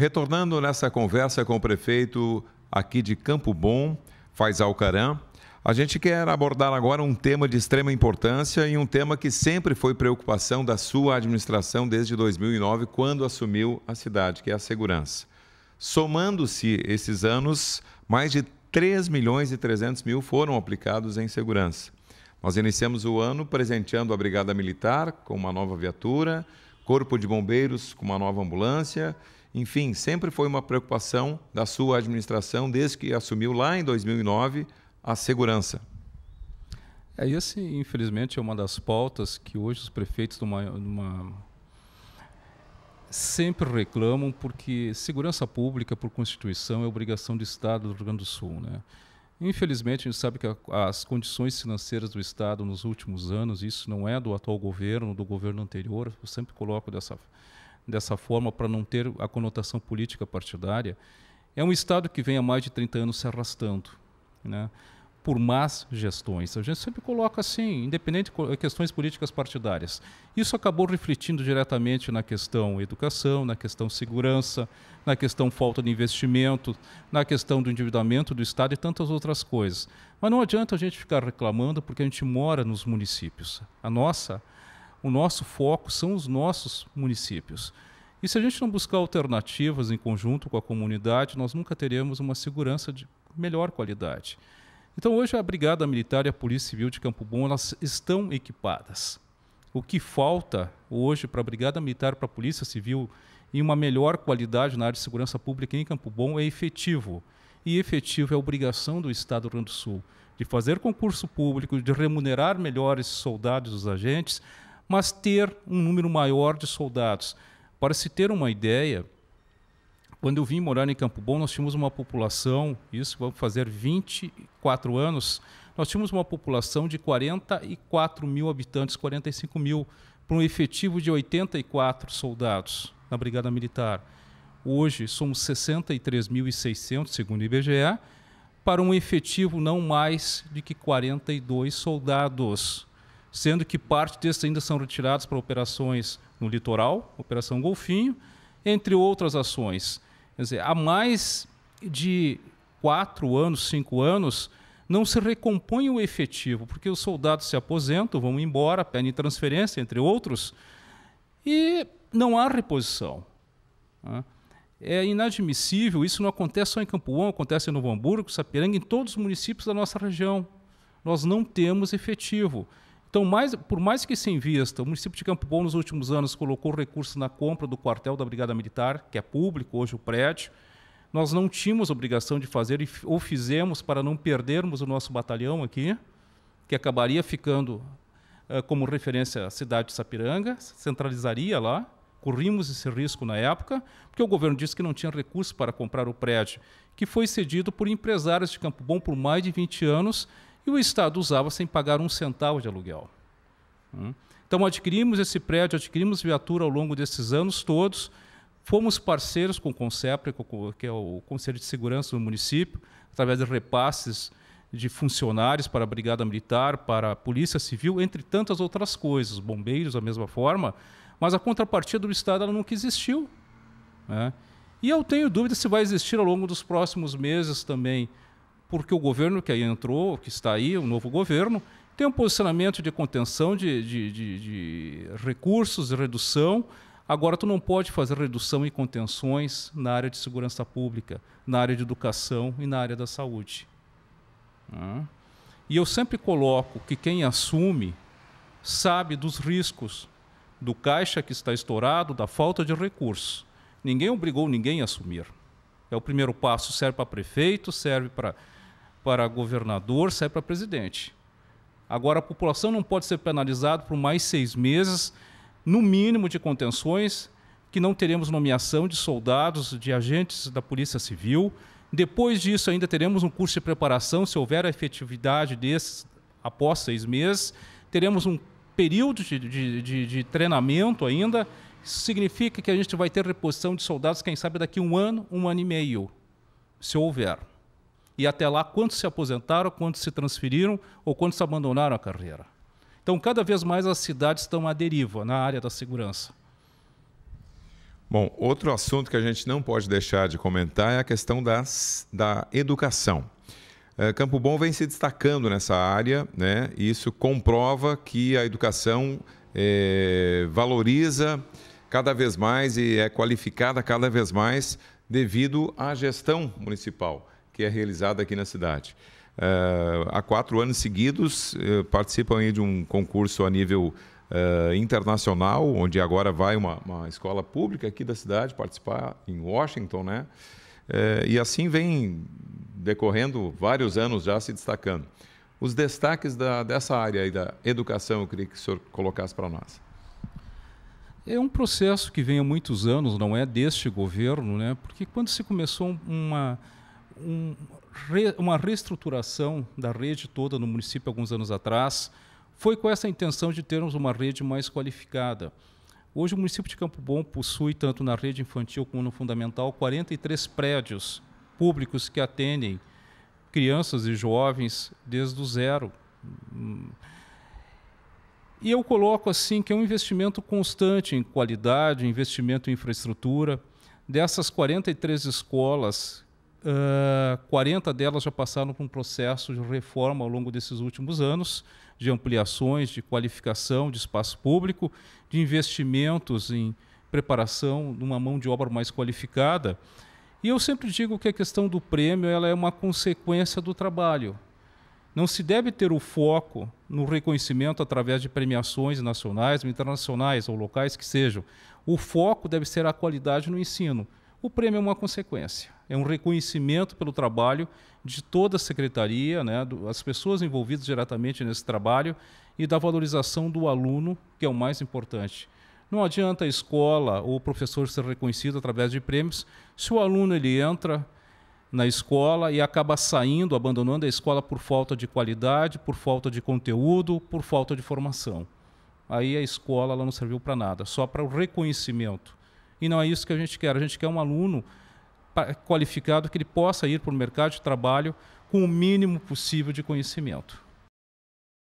Retornando nessa conversa com o prefeito aqui de Campo Bom, Faz Alcarã, a gente quer abordar agora um tema de extrema importância e um tema que sempre foi preocupação da sua administração desde 2009, quando assumiu a cidade, que é a segurança. Somando-se esses anos, mais de 3 milhões e 300 mil foram aplicados em segurança. Nós iniciamos o ano presenteando a Brigada Militar com uma nova viatura, Corpo de Bombeiros com uma nova ambulância enfim, sempre foi uma preocupação da sua administração, desde que assumiu lá em 2009, a segurança. É, esse, assim, infelizmente, é uma das pautas que hoje os prefeitos, numa, numa sempre reclamam porque segurança pública, por constituição, é obrigação do Estado do Rio Grande do Sul. Né? Infelizmente, a gente sabe que a, as condições financeiras do Estado nos últimos anos, isso não é do atual governo, do governo anterior, eu sempre coloco dessa, dessa forma para não ter a conotação política partidária, é um Estado que vem há mais de 30 anos se arrastando. Né? por más gestões. A gente sempre coloca assim, independente de questões políticas partidárias. Isso acabou refletindo diretamente na questão educação, na questão segurança, na questão falta de investimento, na questão do endividamento do Estado e tantas outras coisas. Mas não adianta a gente ficar reclamando porque a gente mora nos municípios. A nossa o nosso foco são os nossos municípios. E se a gente não buscar alternativas em conjunto com a comunidade, nós nunca teremos uma segurança de melhor qualidade. Então, hoje, a Brigada Militar e a Polícia Civil de Campo Bom elas estão equipadas. O que falta hoje para a Brigada Militar, para a Polícia Civil e uma melhor qualidade na área de segurança pública em Campo Bom é efetivo. E efetivo é a obrigação do Estado do Rio Grande do Sul de fazer concurso público, de remunerar melhores soldados, os agentes, mas ter um número maior de soldados. Para se ter uma ideia, quando eu vim morar em Campo Bom, nós tínhamos uma população, isso vai fazer 24 anos, nós tínhamos uma população de 44 mil habitantes, 45 mil, para um efetivo de 84 soldados na Brigada Militar. Hoje somos 63.600, segundo o IBGE, para um efetivo não mais de que 42 soldados sendo que parte desses ainda são retirados para operações no litoral, Operação Golfinho, entre outras ações. Quer dizer, há mais de quatro anos, cinco anos, não se recompõe o efetivo, porque os soldados se aposentam, vão embora, pedem transferência, entre outros, e não há reposição. Tá? É inadmissível, isso não acontece só em Campoão, acontece em Novo Hamburgo, Sapiranga, em todos os municípios da nossa região. Nós não temos efetivo. Então, mais, por mais que se invista, o município de Campo Bom nos últimos anos colocou recursos na compra do quartel da Brigada Militar, que é público hoje o prédio, nós não tínhamos obrigação de fazer ou fizemos para não perdermos o nosso batalhão aqui, que acabaria ficando uh, como referência a cidade de Sapiranga, centralizaria lá. Corrimos esse risco na época, porque o governo disse que não tinha recursos para comprar o prédio, que foi cedido por empresários de Campo Bom por mais de 20 anos e o Estado usava sem pagar um centavo de aluguel. Hum? Então adquirimos esse prédio, adquirimos viatura ao longo desses anos todos, fomos parceiros com o CONCEPRE, que é o Conselho de Segurança do município, através de repasses de funcionários para a Brigada Militar, para a Polícia Civil, entre tantas outras coisas, bombeiros da mesma forma, mas a contrapartida do Estado ela nunca existiu. Né? E eu tenho dúvida se vai existir ao longo dos próximos meses também, porque o governo que aí entrou, que está aí, o novo governo, tem um posicionamento de contenção de, de, de, de recursos, de redução. Agora, tu não pode fazer redução e contenções na área de segurança pública, na área de educação e na área da saúde. E eu sempre coloco que quem assume sabe dos riscos do caixa que está estourado, da falta de recursos. Ninguém obrigou ninguém a assumir. É o primeiro passo, serve para prefeito, serve para para governador, sai para presidente. Agora, a população não pode ser penalizada por mais seis meses, no mínimo de contenções, que não teremos nomeação de soldados, de agentes da Polícia Civil. Depois disso, ainda teremos um curso de preparação, se houver a efetividade desses após seis meses. Teremos um período de, de, de, de treinamento ainda. Isso significa que a gente vai ter reposição de soldados, quem sabe daqui um ano, um ano e meio, se houver. E até lá, quantos se aposentaram, quantos se transferiram ou quantos abandonaram a carreira? Então, cada vez mais as cidades estão à deriva na área da segurança. Bom, outro assunto que a gente não pode deixar de comentar é a questão das, da educação. É, Campo Bom vem se destacando nessa área, né? E isso comprova que a educação é, valoriza cada vez mais e é qualificada cada vez mais devido à gestão municipal que é realizada aqui na cidade. Uh, há quatro anos seguidos, uh, participam aí de um concurso a nível uh, internacional, onde agora vai uma, uma, escola pública aqui da cidade participar em Washington, né? e assim vem decorrendo vários anos já se destacando. Os destaques da, dessa área aí da educação, eu queria que o senhor colocasse para nós. É um processo que vem há muitos anos, não é deste governo, né? Porque quando se começou uma um, uma reestruturação da rede toda no município alguns anos atrás, foi com essa intenção de termos uma rede mais qualificada. Hoje, o município de Campo Bom possui, tanto na rede infantil como no fundamental, 43 prédios públicos que atendem crianças e jovens desde o zero. E eu coloco assim que é um investimento constante em qualidade, investimento em infraestrutura. Dessas 43 escolas Uh, ah, 40 delas já passaram por um processo de reforma ao longo desses últimos anos, de ampliações, de qualificação de espaço público, de investimentos em preparação de uma mão de obra mais qualificada. E eu sempre digo que a questão do prêmio ela é uma consequência do trabalho. Não se deve ter o foco no reconhecimento através de premiações nacionais, internacionais ou locais que sejam. O foco deve ser a qualidade no ensino. O prêmio é uma consequência é um reconhecimento pelo trabalho de toda a secretaria, né, do, as pessoas envolvidas diretamente nesse trabalho e da valorização do aluno, que é o mais importante. Não adianta a escola ou o professor ser reconhecido através de prêmios se o aluno ele entra na escola e acaba saindo, abandonando a escola por falta de qualidade, por falta de conteúdo, por falta de formação. Aí a escola ela não serviu para nada, só para o reconhecimento. E não é isso que a gente quer. A gente quer um aluno qualificado que ele possa ir para o mercado de trabalho com o mínimo possível de conhecimento.